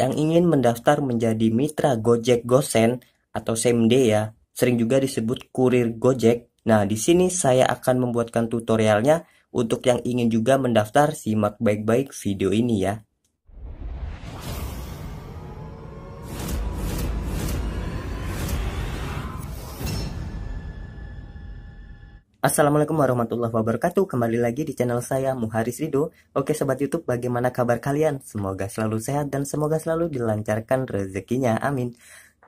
yang ingin mendaftar menjadi mitra Gojek Gosen atau ya, sering juga disebut kurir Gojek. Nah, di sini saya akan membuatkan tutorialnya untuk yang ingin juga mendaftar, simak baik-baik video ini ya. Assalamualaikum warahmatullahi wabarakatuh Kembali lagi di channel saya Muharis Rido Oke sobat youtube bagaimana kabar kalian? Semoga selalu sehat dan semoga selalu dilancarkan rezekinya Amin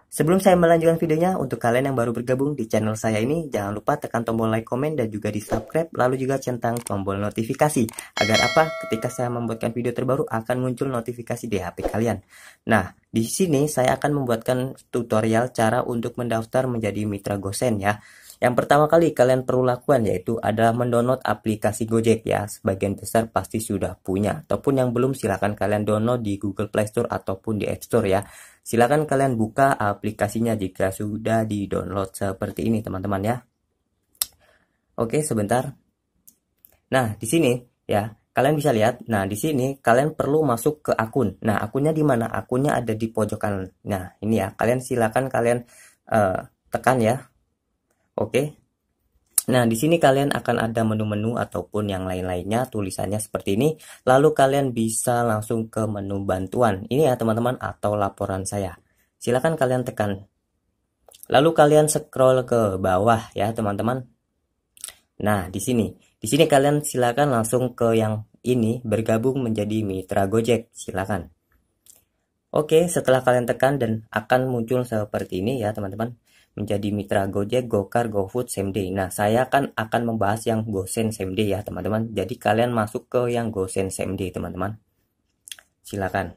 Sebelum saya melanjutkan videonya Untuk kalian yang baru bergabung di channel saya ini Jangan lupa tekan tombol like, komen dan juga di subscribe Lalu juga centang tombol notifikasi Agar apa? Ketika saya membuatkan video terbaru akan muncul notifikasi di HP kalian Nah di sini saya akan membuatkan tutorial cara untuk mendaftar menjadi mitra gosen ya yang pertama kali kalian perlu lakukan yaitu adalah mendownload aplikasi Gojek ya. Sebagian besar pasti sudah punya. Ataupun yang belum silahkan kalian download di Google Play Store ataupun di App Store ya. Silahkan kalian buka aplikasinya jika sudah di download seperti ini teman-teman ya. Oke sebentar. Nah di sini ya kalian bisa lihat. Nah di sini kalian perlu masuk ke akun. Nah akunnya di mana? Akunnya ada di pojok Nah ini ya kalian silahkan kalian uh, tekan ya Oke. Nah, di sini kalian akan ada menu-menu ataupun yang lain-lainnya tulisannya seperti ini. Lalu kalian bisa langsung ke menu bantuan. Ini ya teman-teman atau laporan saya. Silakan kalian tekan. Lalu kalian scroll ke bawah ya teman-teman. Nah, di sini. Di sini kalian silakan langsung ke yang ini bergabung menjadi mitra Gojek. Silakan. Oke, setelah kalian tekan dan akan muncul seperti ini ya teman-teman menjadi mitra Gojek, Gokar, GoFood, Semday. Nah, saya kan akan membahas yang Gosen Semday ya, teman-teman. Jadi kalian masuk ke yang Gosen Semday, teman-teman. Silakan.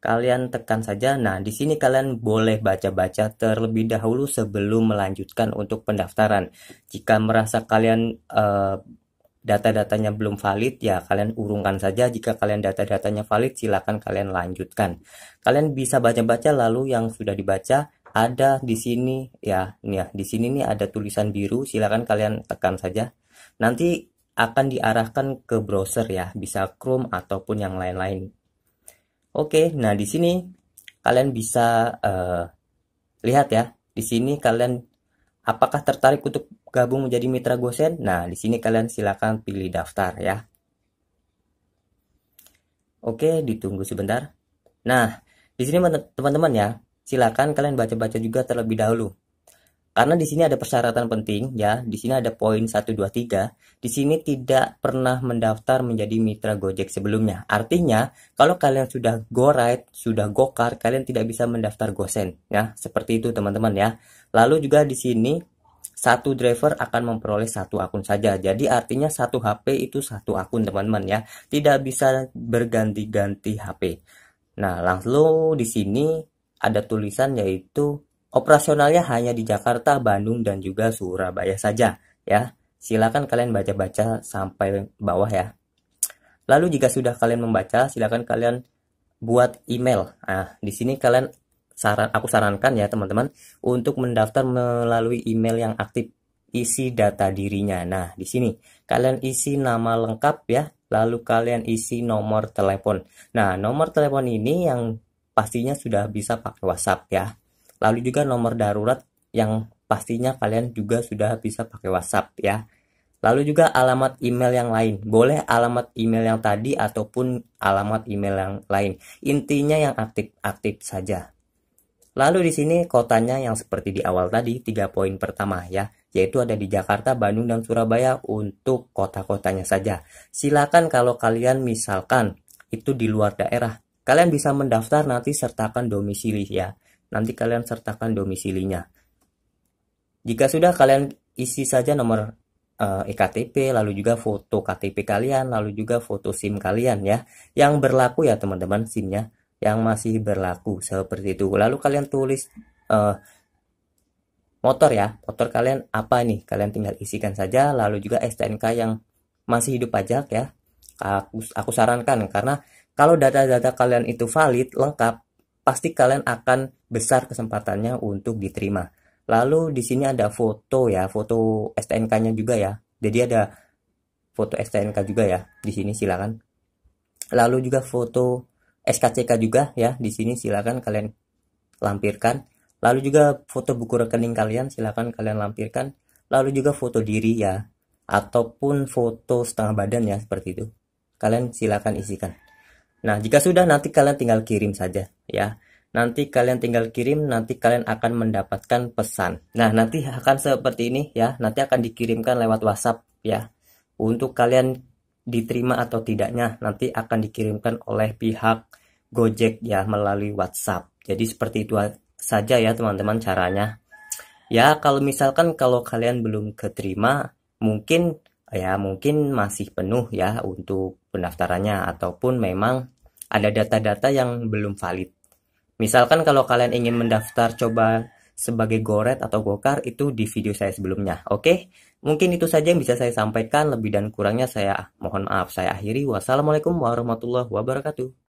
Kalian tekan saja. Nah, di sini kalian boleh baca-baca terlebih dahulu sebelum melanjutkan untuk pendaftaran. Jika merasa kalian uh, data-datanya belum valid ya kalian urungkan saja jika kalian data-datanya valid silakan kalian lanjutkan kalian bisa baca-baca lalu yang sudah dibaca ada di sini ya nih ya di sini nih ada tulisan biru silahkan kalian tekan saja nanti akan diarahkan ke browser ya bisa Chrome ataupun yang lain-lain oke nah di sini kalian bisa uh, lihat ya di sini kalian apakah tertarik untuk gabung menjadi mitra Gosen nah di sini kalian silahkan pilih daftar ya oke ditunggu sebentar nah di sini teman-teman ya silakan kalian baca-baca juga terlebih dahulu. Karena di sini ada persyaratan penting ya, di sini ada poin 1 2 3. Di sini tidak pernah mendaftar menjadi mitra Gojek sebelumnya. Artinya, kalau kalian sudah GoRide, sudah gokar, kalian tidak bisa mendaftar Gosen ya. Seperti itu teman-teman ya. Lalu juga di sini satu driver akan memperoleh satu akun saja. Jadi artinya satu HP itu satu akun teman-teman ya. Tidak bisa berganti-ganti HP. Nah, langsung di sini ada tulisan yaitu operasionalnya hanya di Jakarta, Bandung, dan juga Surabaya saja ya. Silakan kalian baca-baca sampai bawah ya. Lalu jika sudah kalian membaca, silakan kalian buat email. Nah, di sini kalian saran aku sarankan ya teman-teman untuk mendaftar melalui email yang aktif isi data dirinya. Nah, di sini kalian isi nama lengkap ya, lalu kalian isi nomor telepon. Nah, nomor telepon ini yang pastinya sudah bisa pakai WhatsApp ya. Lalu juga nomor darurat yang pastinya kalian juga sudah bisa pakai WhatsApp ya. Lalu juga alamat email yang lain. Boleh alamat email yang tadi ataupun alamat email yang lain. Intinya yang aktif-aktif saja. Lalu di sini kotanya yang seperti di awal tadi, tiga poin pertama ya, yaitu ada di Jakarta, Bandung, dan Surabaya untuk kota-kotanya saja. Silakan kalau kalian misalkan itu di luar daerah, Kalian bisa mendaftar nanti sertakan domisili ya. Nanti kalian sertakan domisilinya. Jika sudah kalian isi saja nomor uh, eh, EKTP, lalu juga foto KTP kalian, lalu juga foto SIM kalian ya. Yang berlaku ya teman-teman simnya yang masih berlaku seperti itu. Lalu kalian tulis uh, motor ya, motor kalian apa nih? Kalian tinggal isikan saja lalu juga STNK yang masih hidup pajak ya. Aku aku sarankan karena kalau data-data kalian itu valid, lengkap, pasti kalian akan besar kesempatannya untuk diterima. Lalu di sini ada foto ya, foto STNK-nya juga ya. Jadi ada foto STNK juga ya di sini silakan. Lalu juga foto SKCK juga ya di sini silakan kalian lampirkan. Lalu juga foto buku rekening kalian silakan kalian lampirkan. Lalu juga foto diri ya ataupun foto setengah badan ya seperti itu. Kalian silakan isikan. Nah, jika sudah nanti kalian tinggal kirim saja ya. Nanti kalian tinggal kirim, nanti kalian akan mendapatkan pesan. Nah, nanti akan seperti ini ya. Nanti akan dikirimkan lewat WhatsApp ya. Untuk kalian diterima atau tidaknya nanti akan dikirimkan oleh pihak Gojek ya melalui WhatsApp. Jadi seperti itu saja ya teman-teman caranya. Ya, kalau misalkan kalau kalian belum keterima, mungkin ya mungkin masih penuh ya untuk pendaftarannya ataupun memang ada data-data yang belum valid. Misalkan kalau kalian ingin mendaftar coba sebagai goret atau gokar itu di video saya sebelumnya. Oke, mungkin itu saja yang bisa saya sampaikan. Lebih dan kurangnya saya mohon maaf. Saya akhiri. Wassalamualaikum warahmatullahi wabarakatuh.